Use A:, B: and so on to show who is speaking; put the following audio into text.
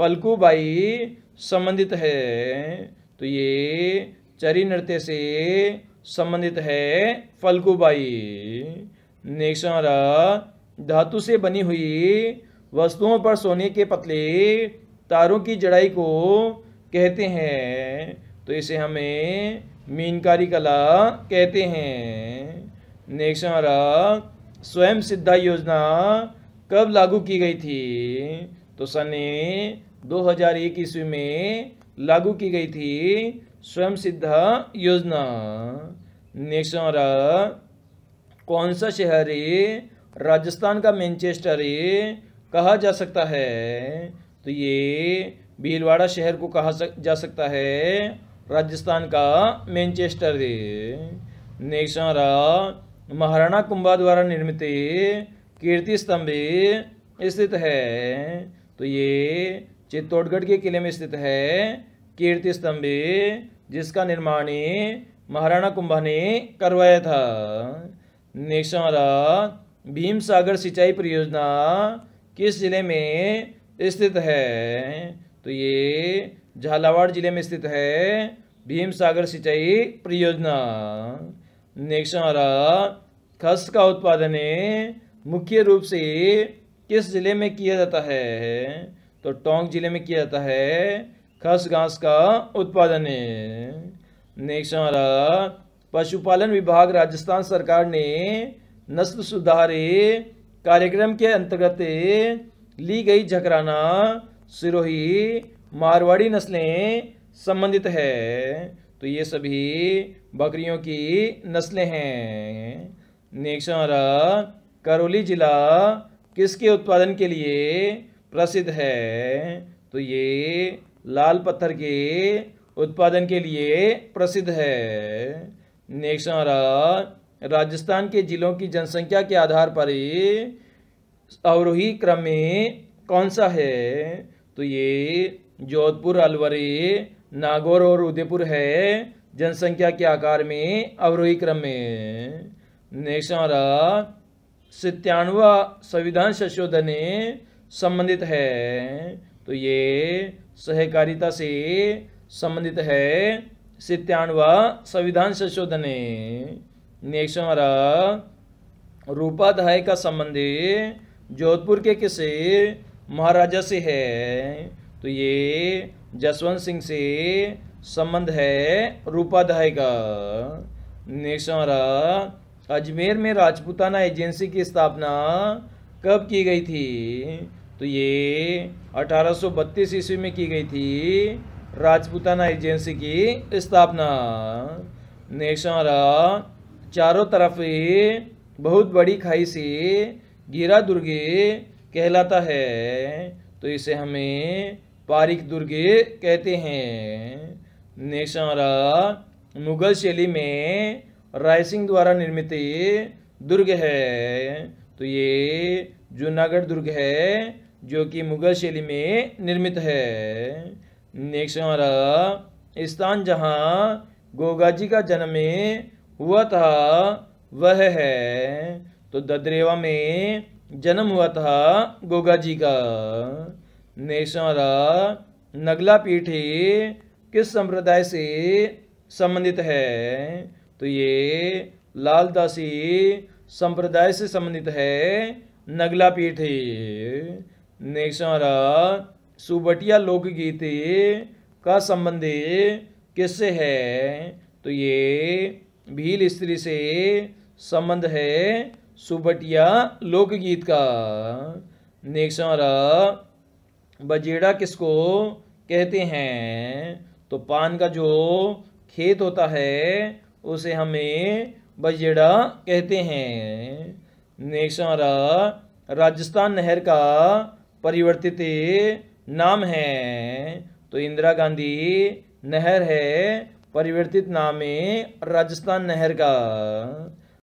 A: by संबंधित है तो ये चरी नृत्य से संबंधित है फल्कूबाई नेक्स्ट हमारा धातु से बनी हुई वस्तुओं पर सोने के पतले तारों की जड़ाई को कहते हैं तो इसे हमें मीनकारी कला कहते हैं नेक्स्ट हमारा स्वयं सिद्धा योजना कब लागू की गई थी तो सने 2001 ईस्वी में लागू की गई थी स्वयं सिद्धा योजना नेक्स्ट हमारा कौन सा शहर है राजस्थान का मैनचेस्टर है कहा जा सकता है तो ये भीलवाड़ा शहर को कहा जा सकता है राजस्थान का मैनचेस्टर है नेक्स्ट हमारा महाराणा कुंभा द्वारा निर्मित कीर्ति स्तंभ स्थित है तो ये चित्तौड़गढ़ के किले में स्थित है कीर्ति स्तंभ जिसका निर्माण महाराणा कुंभा ने करवाया था नेक्स्ट हमारा भीम सागर सिंचाई परियोजना किस जिले में स्थित है तो ये झालावाड़ जिले में स्थित है भीम सागर सिंचाई परियोजना नेक्स्ट हमारा खस का उत्पादन मुख्य रूप से किस जिले में किया जाता है तो टोंक जिले में किया जाता है खस घास का उत्पादन नेक्स्ट हमारा पशुपालन विभाग राजस्थान सरकार ने नस्ल सुधारे कार्यक्रम के अंतर्गत ली गई झकराना सिरोही मारवाड़ी नस्लें संबंधित है तो ये सभी बकरियों की नस्लें हैं नेक्स्ट हमारा करौली जिला किसके उत्पादन के लिए प्रसिद्ध है तो ये लाल पत्थर के उत्पादन के लिए प्रसिद्ध है नेक्स्ट हमारा राजस्थान के जिलों की जनसंख्या के आधार पर अवरोही क्रम में कौन सा है तो ये जोधपुर अलवरी नागौर और उदयपुर है जनसंख्या के आकार में अवरोही क्रम में नेक्स्ट हमारा सत्यानवा संविधान संशोधन संबंधित है तो ये सहकारिता से संबंधित है सित्याणवा संविधान संशोधन नेक्स्ट हमारा रूपाध्याय का संबंध जोधपुर के किसे महाराजा से है तो ये जसवंत सिंह से संबंध है रूपाध्याय का नेक्स्ट हमारा अजमेर में राजपूताना एजेंसी की स्थापना कब की गई थी तो ये 1832 ईस्वी में की गई थी राजपूताना एजेंसी की स्थापना नेशनल चारों तरफ बहुत बड़ी खाई से गिरा दुर्गे कहलाता है तो इसे हमें पारिक दुर्गे कहते हैं नेशनल मुगल शैली में राय सिंह द्वारा निर्मित दुर्ग है तो ये जूनागढ़ दुर्ग है जो कि मुगल शैली में निर्मित है नेक्स्ट हमारा स्थान जहाँ गोगा जी का जन्म हुआ था वह है तो ददरेवा में जन्म हुआ था गोगा जी का नेक्स्ट हमारा नगला पीठ किस संप्रदाय से संबंधित है तो ये लालदासी संप्रदाय से संबंधित है नगला पीठ सुबटिया लोकगीत का संबंध किससे है तो ये भील स्त्री से संबंध है सुबटिया लोकगीत का नेक्स्ट बजेड़ा किसको कहते हैं तो पान का जो खेत होता है उसे हमें बजेड़ा कहते हैं नेक्स्ट हमारा राजस्थान नहर का परिवर्तित नाम है तो इंदिरा गांधी नहर है परिवर्तित नाम है राजस्थान नहर का